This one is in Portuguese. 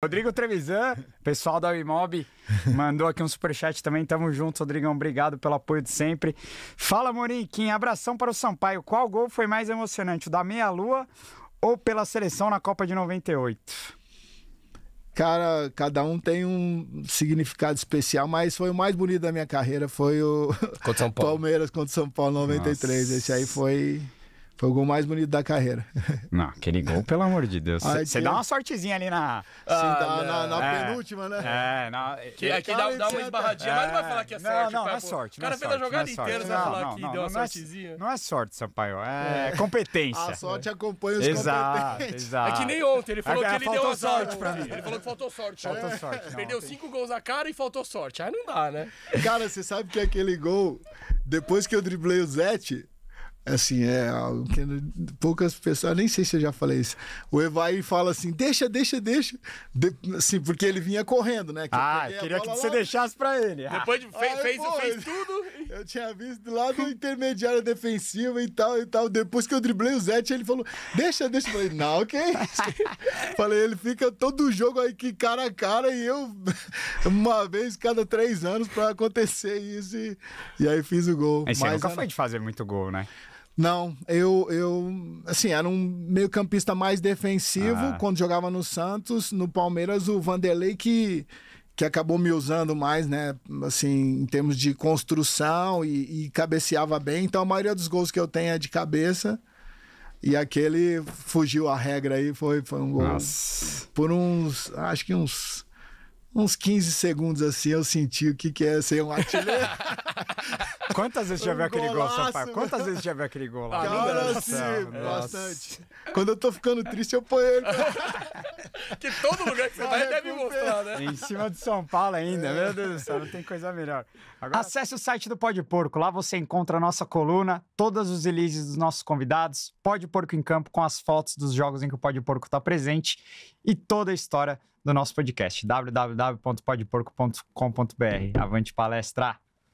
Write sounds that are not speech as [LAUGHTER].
Rodrigo Trevisan, pessoal da Imob, mandou aqui um superchat também. Tamo junto, Rodrigão. Obrigado pelo apoio de sempre. Fala, Moriquim, Abração para o Sampaio. Qual gol foi mais emocionante, o da meia-lua ou pela seleção na Copa de 98? Cara, cada um tem um significado especial, mas foi o mais bonito da minha carreira, foi o contra [LAUGHS] Palmeiras contra São Paulo 93. Nossa. Esse aí foi foi o gol mais bonito da carreira. [LAUGHS] Não, aquele gol, pelo amor de Deus. Você dá é. uma sortezinha ali na. Sim, tá ah, na, na, na é, penúltima, né? É, na. É que, aqui é dá, dá, uma esbarradinha, é, mas não vai falar que é sorte. Não, não, não é sorte. O cara fez a jogada inteira, você vai falar não, que deu uma sortezinha. Não é sorte, Sampaio, é, competência. A sorte acompanha os exato, competentes. Exato. É que nem ontem, ele falou que ele deu a sorte pra mim. Ele falou que faltou sorte. Faltou sorte. Perdeu cinco gols a cara e faltou sorte. Aí não dá, né? Cara, você sabe que aquele gol, depois que eu driblei o Zete assim, é algo que poucas pessoas, nem sei se eu já falei isso. O Evaí fala assim: deixa, deixa, deixa. De, assim, porque ele vinha correndo, né? Que ah, eu queria que você lá. deixasse pra ele. Depois de, fez, Aí, fez, pô, fez tudo. [LAUGHS] Eu tinha visto lá do intermediário defensivo e tal e tal. Depois que eu driblei o Zete, ele falou: deixa, deixa. Eu falei: não, ok [LAUGHS] Falei: ele fica todo jogo aí que cara a cara e eu, [LAUGHS] uma vez cada três anos pra acontecer isso. E, e aí fiz o gol. Mas nunca era... foi de fazer muito gol, né? Não, eu, eu assim, era um meio-campista mais defensivo ah. quando jogava no Santos, no Palmeiras, o Vanderlei que, que acabou me usando mais, né? Assim, em termos de construção e, e cabeceava bem. Então a maioria dos gols que eu tenho é de cabeça. E aquele fugiu a regra aí, foi, foi um gol. Nossa. Por uns, acho que uns uns 15 segundos assim, eu senti o que, que é ser um artilheiro. [LAUGHS] Quantas vezes já viu aquele gol, Sampaio? Quantas vezes já viu aquele gol lá? Cara, sim, bastante. Quando eu tô ficando triste, eu ponho ele. [LAUGHS] que todo lugar que você vai deve mostrar, né? Em cima de São Paulo ainda, meu Deus do céu, não tem coisa melhor. Agora... Acesse o site do Pode Porco, lá você encontra a nossa coluna, todas os releases dos nossos convidados, Pode Porco em Campo, com as fotos dos jogos em que o Pode Porco está presente e toda a história do nosso podcast, www.podporco.com.br. Avante palestra!